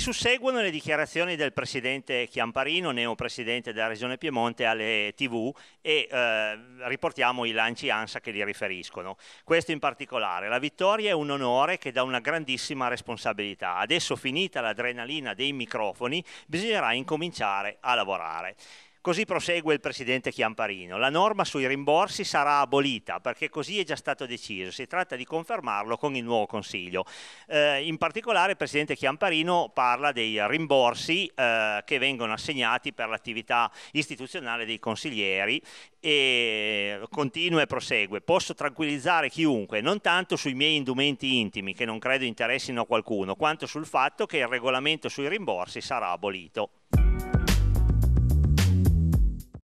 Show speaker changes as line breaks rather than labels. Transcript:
susseguono le dichiarazioni del presidente Chiamparino, neopresidente della regione Piemonte, alle tv e eh, riportiamo i lanci ANSA che li riferiscono. Questo in particolare, la vittoria è un onore che dà una grandissima responsabilità. Adesso finita l'adrenalina dei microfoni, bisognerà incominciare a lavorare. Così prosegue il Presidente Chiamparino. La norma sui rimborsi sarà abolita perché così è già stato deciso. Si tratta di confermarlo con il nuovo Consiglio. Eh, in particolare il Presidente Chiamparino parla dei rimborsi eh, che vengono assegnati per l'attività istituzionale dei consiglieri e continua e prosegue. Posso tranquillizzare chiunque, non tanto sui miei indumenti intimi, che non credo interessino a qualcuno, quanto sul fatto che il regolamento sui rimborsi sarà abolito.